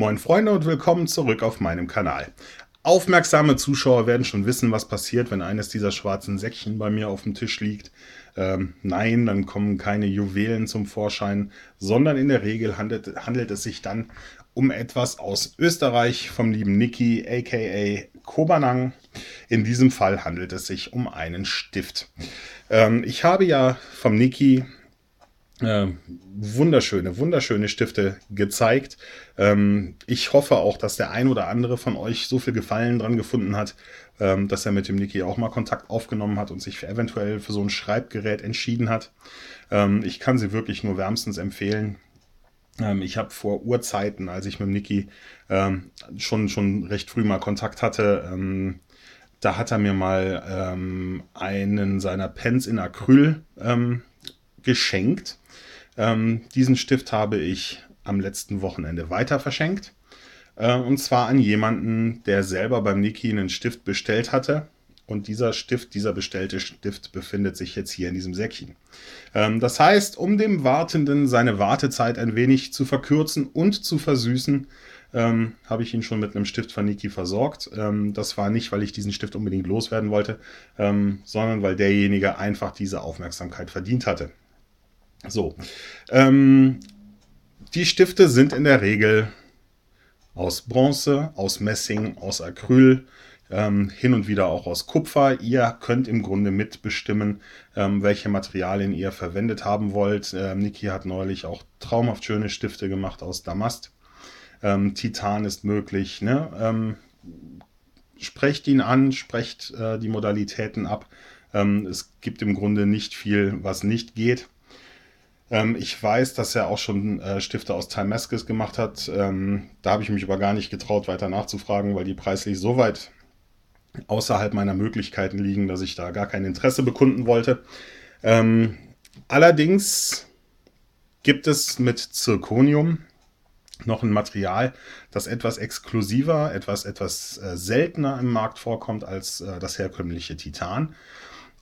Moin Freunde und willkommen zurück auf meinem Kanal. Aufmerksame Zuschauer werden schon wissen, was passiert, wenn eines dieser schwarzen Säckchen bei mir auf dem Tisch liegt. Ähm, nein, dann kommen keine Juwelen zum Vorschein, sondern in der Regel handelt, handelt es sich dann um etwas aus Österreich vom lieben Niki, aka Kobanang. In diesem Fall handelt es sich um einen Stift. Ähm, ich habe ja vom Niki ähm, wunderschöne, wunderschöne Stifte gezeigt. Ähm, ich hoffe auch, dass der ein oder andere von euch so viel Gefallen dran gefunden hat, ähm, dass er mit dem Niki auch mal Kontakt aufgenommen hat und sich für eventuell für so ein Schreibgerät entschieden hat. Ähm, ich kann sie wirklich nur wärmstens empfehlen. Ähm, ich habe vor Urzeiten, als ich mit dem Niki ähm, schon, schon recht früh mal Kontakt hatte, da hat er mir mal einen seiner Pens in Acryl geschenkt. Ähm, diesen Stift habe ich am letzten Wochenende weiter verschenkt. Äh, und zwar an jemanden, der selber beim Niki einen Stift bestellt hatte. Und dieser Stift, dieser bestellte Stift befindet sich jetzt hier in diesem Säckchen. Ähm, das heißt, um dem Wartenden seine Wartezeit ein wenig zu verkürzen und zu versüßen, ähm, habe ich ihn schon mit einem Stift von Niki versorgt. Ähm, das war nicht, weil ich diesen Stift unbedingt loswerden wollte, ähm, sondern weil derjenige einfach diese Aufmerksamkeit verdient hatte. So. Ähm, die Stifte sind in der Regel aus Bronze, aus Messing, aus Acryl, ähm, hin und wieder auch aus Kupfer. Ihr könnt im Grunde mitbestimmen, ähm, welche Materialien ihr verwendet haben wollt. Ähm, Niki hat neulich auch traumhaft schöne Stifte gemacht aus Damast. Ähm, Titan ist möglich. Ne? Ähm, sprecht ihn an, sprecht äh, die Modalitäten ab. Ähm, es gibt im Grunde nicht viel, was nicht geht. Ähm, ich weiß, dass er auch schon äh, Stifte aus Timeskis gemacht hat. Ähm, da habe ich mich aber gar nicht getraut, weiter nachzufragen, weil die preislich so weit außerhalb meiner Möglichkeiten liegen, dass ich da gar kein Interesse bekunden wollte. Ähm, allerdings gibt es mit Zirconium noch ein Material, das etwas exklusiver, etwas, etwas äh, seltener im Markt vorkommt als äh, das herkömmliche Titan.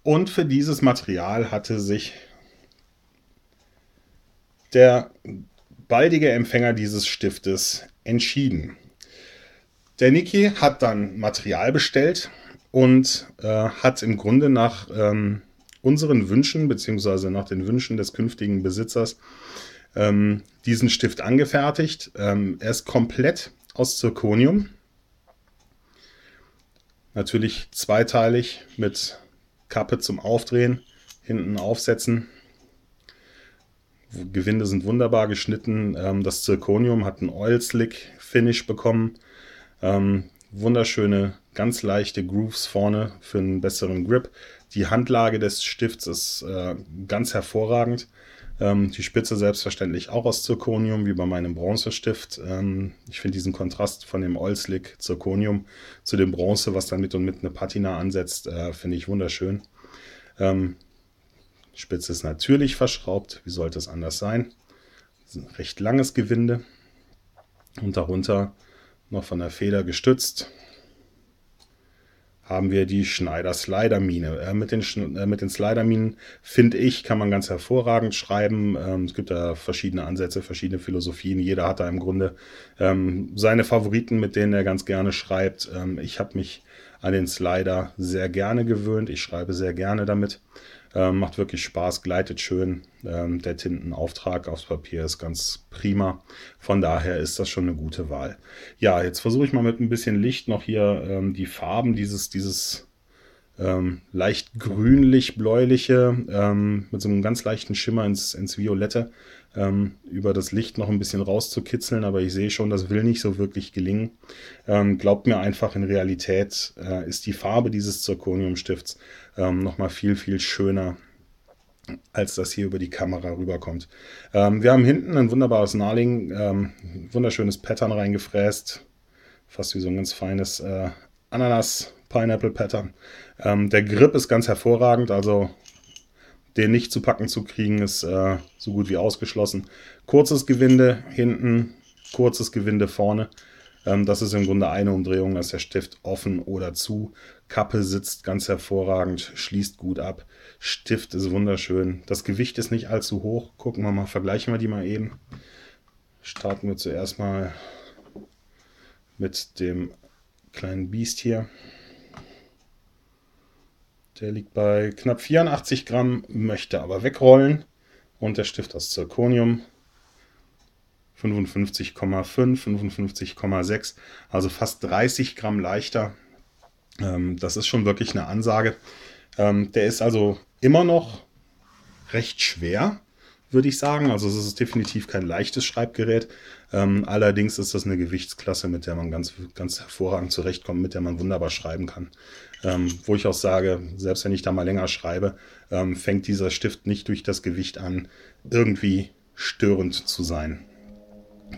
Und für dieses Material hatte sich der baldige Empfänger dieses Stiftes entschieden. Der Niki hat dann Material bestellt und äh, hat im Grunde nach ähm, unseren Wünschen beziehungsweise nach den Wünschen des künftigen Besitzers ähm, diesen Stift angefertigt. Ähm, er ist komplett aus Zirkonium. Natürlich zweiteilig mit Kappe zum Aufdrehen, hinten aufsetzen Gewinde sind wunderbar geschnitten. Ähm, das Zirconium hat einen Oil Slick Finish bekommen. Ähm, wunderschöne, ganz leichte Grooves vorne für einen besseren Grip. Die Handlage des Stifts ist äh, ganz hervorragend. Ähm, die Spitze selbstverständlich auch aus Zirconium, wie bei meinem Bronzestift. Ähm, ich finde diesen Kontrast von dem Olslick Zirconium zu dem Bronze, was dann mit und mit eine Patina ansetzt, äh, finde ich wunderschön. Ähm, die Spitze ist natürlich verschraubt, wie sollte es anders sein? ein recht langes Gewinde und darunter noch von der Feder gestützt haben wir die Schneider Slider Mine. Äh, mit den, äh, mit den Slider Minen, finde ich, kann man ganz hervorragend schreiben. Ähm, es gibt da verschiedene Ansätze, verschiedene Philosophien. Jeder hat da im Grunde ähm, seine Favoriten, mit denen er ganz gerne schreibt. Ähm, ich habe mich an den Slider sehr gerne gewöhnt. Ich schreibe sehr gerne damit. Ähm, macht wirklich Spaß, gleitet schön. Ähm, der Tintenauftrag aufs Papier ist ganz prima. Von daher ist das schon eine gute Wahl. Ja, jetzt versuche ich mal mit ein bisschen Licht noch hier ähm, die Farben dieses, dieses ähm, leicht grünlich-bläuliche ähm, mit so einem ganz leichten Schimmer ins, ins Violette ähm, über das Licht noch ein bisschen rauszukitzeln, aber ich sehe schon, das will nicht so wirklich gelingen. glaubt mir einfach, in Realität äh, ist die Farbe dieses Zirconiumstifts ähm, nochmal viel, viel schöner als das hier über die Kamera rüberkommt. Ähm, wir haben hinten ein wunderbares Narling, ähm, wunderschönes Pattern reingefräst, fast wie so ein ganz feines äh, Ananas-Pineapple-Pattern. Ähm, der Grip ist ganz hervorragend, also den nicht zu packen zu kriegen, ist äh, so gut wie ausgeschlossen. Kurzes Gewinde hinten, kurzes Gewinde vorne. Ähm, das ist im Grunde eine Umdrehung, dass der Stift offen oder zu. Kappe sitzt ganz hervorragend, schließt gut ab. Stift ist wunderschön. Das Gewicht ist nicht allzu hoch. Gucken wir mal, vergleichen wir die mal eben. Starten wir zuerst mal mit dem kleinen Biest hier. Der liegt bei knapp 84 Gramm, möchte aber wegrollen. Und der Stift aus Zirconium 55,5, 55,6, also fast 30 Gramm leichter. Ähm, das ist schon wirklich eine Ansage. Ähm, der ist also immer noch recht schwer, würde ich sagen. Also es ist definitiv kein leichtes Schreibgerät. Ähm, allerdings ist das eine Gewichtsklasse, mit der man ganz, ganz hervorragend zurechtkommt, mit der man wunderbar schreiben kann. Ähm, wo ich auch sage, selbst wenn ich da mal länger schreibe, ähm, fängt dieser Stift nicht durch das Gewicht an, irgendwie störend zu sein.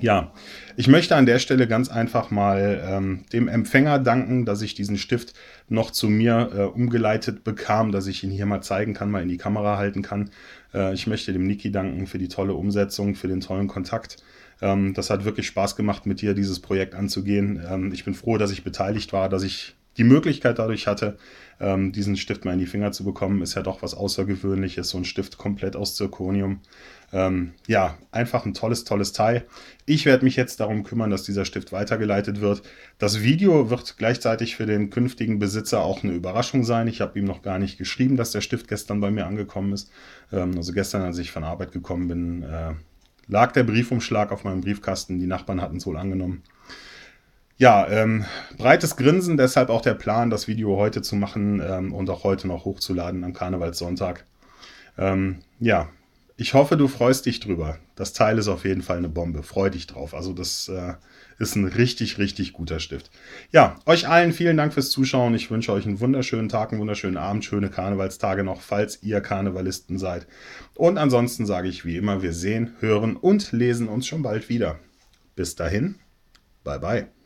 Ja, ich möchte an der Stelle ganz einfach mal ähm, dem Empfänger danken, dass ich diesen Stift noch zu mir äh, umgeleitet bekam, dass ich ihn hier mal zeigen kann, mal in die Kamera halten kann. Äh, ich möchte dem Niki danken für die tolle Umsetzung, für den tollen Kontakt. Ähm, das hat wirklich Spaß gemacht, mit dir dieses Projekt anzugehen. Ähm, ich bin froh, dass ich beteiligt war, dass ich die Möglichkeit dadurch hatte, ähm, diesen Stift mal in die Finger zu bekommen, ist ja doch was Außergewöhnliches, so ein Stift komplett aus Zirkonium. Ähm, ja, einfach ein tolles, tolles Teil. Ich werde mich jetzt darum kümmern, dass dieser Stift weitergeleitet wird. Das Video wird gleichzeitig für den künftigen Besitzer auch eine Überraschung sein. Ich habe ihm noch gar nicht geschrieben, dass der Stift gestern bei mir angekommen ist. Ähm, also gestern, als ich von Arbeit gekommen bin, äh, lag der Briefumschlag auf meinem Briefkasten. Die Nachbarn hatten es wohl angenommen. Ja, ähm, breites Grinsen, deshalb auch der Plan, das Video heute zu machen ähm, und auch heute noch hochzuladen am Karnevalssonntag. Ähm, ja, ich hoffe, du freust dich drüber. Das Teil ist auf jeden Fall eine Bombe. Freu dich drauf. Also, das äh, ist ein richtig, richtig guter Stift. Ja, euch allen vielen Dank fürs Zuschauen. Ich wünsche euch einen wunderschönen Tag, einen wunderschönen Abend, schöne Karnevalstage noch, falls ihr Karnevalisten seid. Und ansonsten sage ich wie immer, wir sehen, hören und lesen uns schon bald wieder. Bis dahin, bye bye.